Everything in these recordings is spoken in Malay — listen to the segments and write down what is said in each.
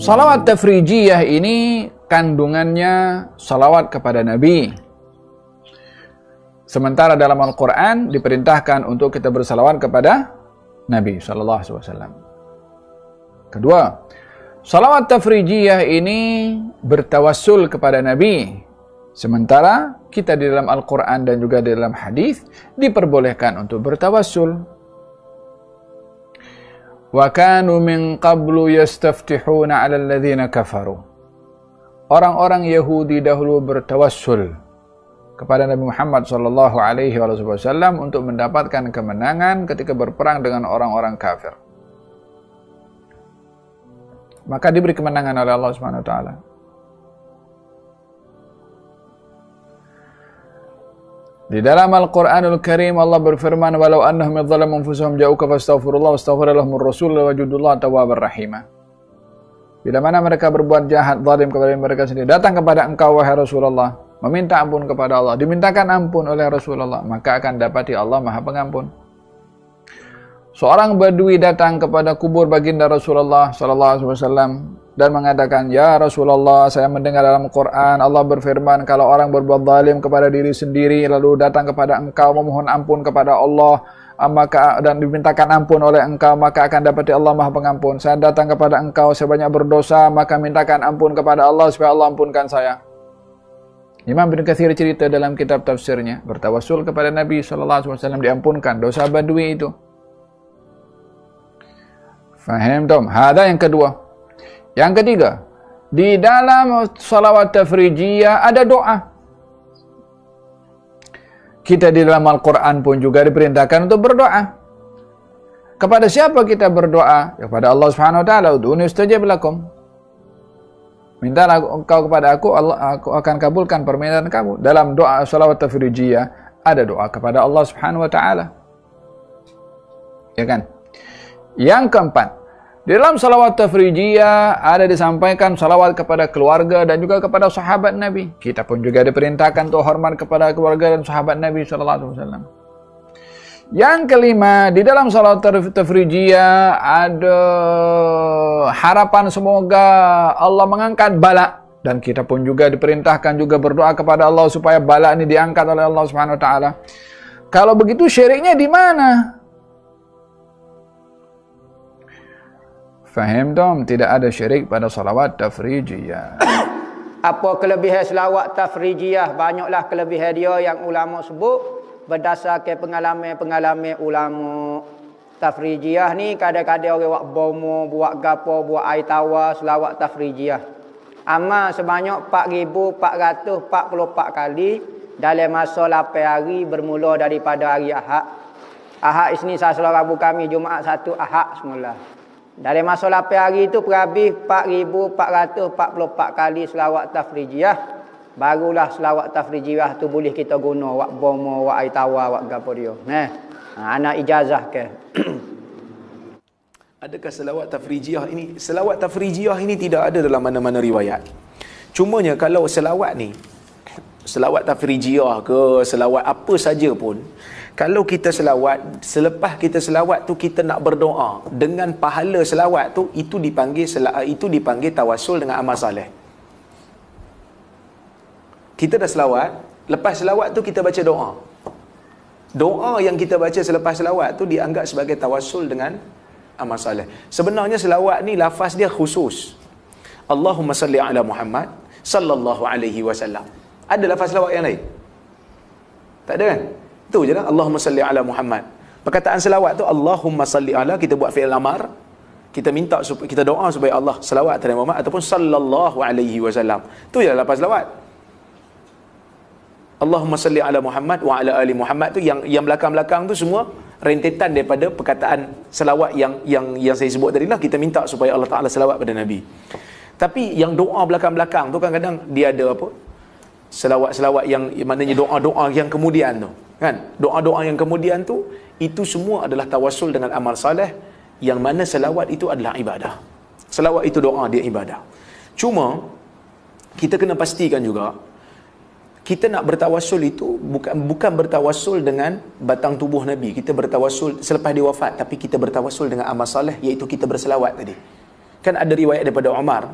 Salawat tafrijiyah ini kandungannya salawat kepada Nabi. Sementara dalam Al-Quran diperintahkan untuk kita bersalawat kepada Nabi Sallallahu Alaihi Wasallam. Kedua, salawat tafrijiyah ini bertawassul kepada Nabi. Sementara kita di dalam Al-Quran dan juga di dalam hadis diperbolehkan untuk bertawassul wa kanu min qablu yastaftihuna 'ala alladhina kafaru. Orang-orang Yahudi dahulu bertawassul kepada Nabi Muhammad sallallahu alaihi wasallam untuk mendapatkan kemenangan ketika berperang dengan orang-orang kafir. Maka diberi kemenangan oleh Allah Subhanahu wa taala. Di dalam Al-Quranul Karim Allah berfirman Walau annahum idzalam anfusahum ja'uka fastaghfirullah wastaghfirullahum rasul wa jadullah tawabar rahimah Bila mana mereka berbuat jahat dzalim kepada mereka sendiri datang kepada engkau wahai Rasulullah meminta ampun kepada Allah dimintakan ampun oleh Rasulullah maka akan dapati Allah Maha Pengampun Seorang badui datang kepada kubur baginda Rasulullah sallallahu alaihi wasallam dan mengatakan, Ya Rasulullah, saya mendengar dalam Quran, Allah berfirman, kalau orang berbuat zalim kepada diri sendiri, lalu datang kepada engkau, memohon ampun kepada Allah, maka dan dimintakan ampun oleh engkau maka akan dapati Allah Maha Pengampun. Saya datang kepada engkau sebanyak berdosa maka mintakan ampun kepada Allah supaya Allah ampunkan saya. Imam bin Katsir cerita dalam kitab tafsirnya bertawassul kepada Nabi sallallahu alaihi wasallam diampunkan dosa badui itu. Faham dong? Ada yang kedua. Yang ketiga, di dalam salawat tafrijiyah ada doa. Kita di dalam Al-Quran pun juga diperintahkan untuk berdoa. Kepada siapa kita berdoa? Ya, kepada Allah Subhanahu Wa Taala. Dunia setuju lakum. Minta engkau kepada aku, Allah, aku akan kabulkan permintaan kamu. Dalam doa salawat tafrijiyah ada doa kepada Allah Subhanahu Wa Taala. Ya kan? Yang keempat, di dalam salawat tafrijiyah ada disampaikan salawat kepada keluarga dan juga kepada sahabat Nabi. Kita pun juga diperintahkan untuk hormat kepada keluarga dan sahabat Nabi Shallallahu alaihi wasallam. Yang kelima, di dalam salawat tafrijiyah ada harapan semoga Allah mengangkat bala dan kita pun juga diperintahkan juga berdoa kepada Allah supaya bala ini diangkat oleh Allah Subhanahu wa taala. Kalau begitu syiriknya di mana? Faham dom? Tidak ada syirik pada salawat tafrijiyah. Apa kelebihan salawat tafrijiyah? Banyaklah kelebihan dia yang ulama sebut berdasarkan pengalaman-pengalaman ulama. Tafrijiyah ni kadang-kadang orang buat bomo, buat gapo, buat air tawar salawat tafrijiyah. Amal sebanyak 4,444 kali dalam masa 8 hari bermula daripada hari Ahad. Ahad ini saya selalu kami Jumaat satu Ahad semula. Dari masa 8 hari tu Perhabis 4,444 kali selawat tafrijiah Barulah selawat tafrijiah tu boleh kita guna Wak bomo, wak aitawa, wak gaporio eh? Ha, anak ijazah ke Adakah selawat tafrijiah ini Selawat tafrijiah ini tidak ada dalam mana-mana riwayat Cumanya kalau selawat ni selawat tafrijiyah ke selawat apa saja pun kalau kita selawat selepas kita selawat tu kita nak berdoa dengan pahala selawat tu itu dipanggil selawat, itu dipanggil tawasul dengan amal saleh kita dah selawat lepas selawat tu kita baca doa doa yang kita baca selepas selawat tu dianggap sebagai tawasul dengan amal saleh sebenarnya selawat ni lafaz dia khusus Allahumma salli ala Muhammad sallallahu alaihi wasallam ada lafaz selawat yang lain? Tak ada kan? Itu je lah. Allahumma salli ala Muhammad. Perkataan selawat tu, Allahumma salli ala, kita buat fi'il amar. Kita minta, kita doa supaya Allah selawat terima Muhammad. Ataupun sallallahu alaihi wasallam. Tu je lah lafaz selawat. Allahumma salli ala Muhammad wa ala ali Muhammad tu yang yang belakang-belakang tu semua rentetan daripada perkataan selawat yang yang yang saya sebut tadi lah kita minta supaya Allah Taala selawat pada Nabi. Tapi yang doa belakang-belakang tu kadang kadang dia ada apa? selawat-selawat yang maknanya doa-doa yang kemudian tu kan doa-doa yang kemudian tu itu semua adalah tawasul dengan amal saleh yang mana selawat itu adalah ibadah selawat itu doa dia ibadah cuma kita kena pastikan juga kita nak bertawasul itu bukan bukan bertawasul dengan batang tubuh nabi kita bertawasul selepas dia wafat tapi kita bertawasul dengan amal saleh iaitu kita berselawat tadi kan ada riwayat daripada Umar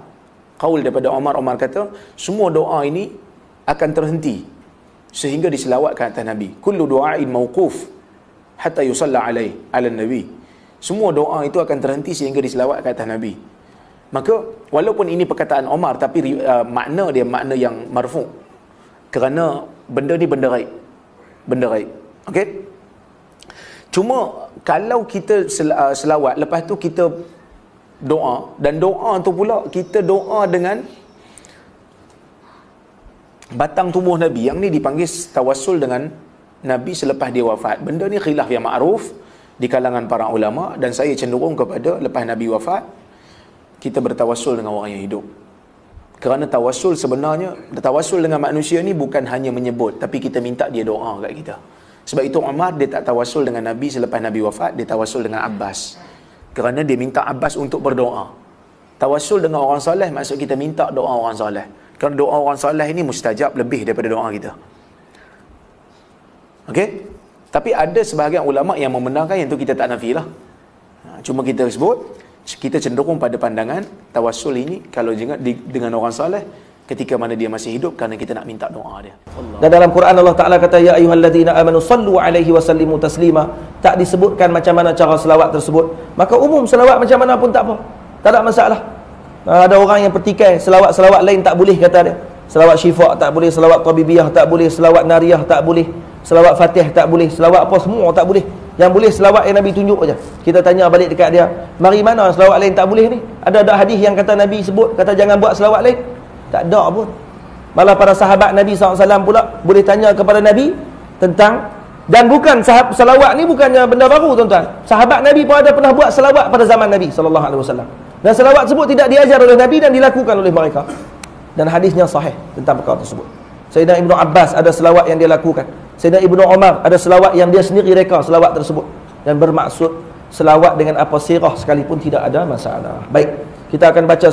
kaul daripada Umar Umar kata semua doa ini akan terhenti sehingga diselawatkan atas Nabi. Kullu du'ain mauquf hatta yusalla alaihi ala Nabi. Semua doa itu akan terhenti sehingga diselawatkan atas Nabi. Maka walaupun ini perkataan Omar tapi uh, makna dia makna yang marfu. Kerana benda ni benda raib. Benda raib. Okey? Cuma kalau kita uh, selawat lepas tu kita doa dan doa tu pula kita doa dengan batang tubuh Nabi yang ni dipanggil tawasul dengan Nabi selepas dia wafat. Benda ni khilaf yang ma'ruf di kalangan para ulama dan saya cenderung kepada lepas Nabi wafat kita bertawasul dengan orang yang hidup. Kerana tawasul sebenarnya bertawasul dengan manusia ni bukan hanya menyebut tapi kita minta dia doa kat kita. Sebab itu Umar dia tak tawasul dengan Nabi selepas Nabi wafat, dia tawasul dengan Abbas. Kerana dia minta Abbas untuk berdoa. Tawasul dengan orang soleh maksud kita minta doa orang soleh. Kerana doa orang soleh ini mustajab lebih daripada doa kita. Okey? Tapi ada sebahagian ulama yang membenarkan yang itu kita tak nafilah. Ha, cuma kita sebut kita cenderung pada pandangan tawassul ini kalau jangan dengan orang soleh ketika mana dia masih hidup kerana kita nak minta doa dia. Dan dalam Quran Allah Taala kata ya ayyuhallazina amanu sallu alaihi wa sallimu taslima. Tak disebutkan macam mana cara selawat tersebut. Maka umum selawat macam mana pun tak apa. Tak ada masalah. Eh, ada orang yang pertikai selawat-selawat lain tak boleh kata dia selawat syifa' tak boleh selawat tabibiyah tak boleh selawat nariyah tak boleh selawat fatih tak boleh selawat apa semua tak boleh yang boleh selawat yang Nabi tunjuk je kita tanya balik dekat dia mari mana selawat lain tak boleh ni ada ada hadis yang kata Nabi sebut kata jangan buat selawat lain tak ada pun malah para sahabat Nabi SAW pula boleh tanya kepada Nabi tentang dan bukan sahab, selawat ni bukannya benda baru tuan-tuan sahabat Nabi pun ada pernah buat selawat pada zaman Nabi SAW dan selawat tersebut tidak diajar oleh Nabi dan dilakukan oleh mereka. Dan hadisnya sahih tentang perkara tersebut. Sayyidina ibnu Abbas ada selawat yang dia lakukan. Sayyidina ibnu Omar ada selawat yang dia sendiri reka selawat tersebut. Dan bermaksud selawat dengan apa sirah sekalipun tidak ada masalah. Baik, kita akan baca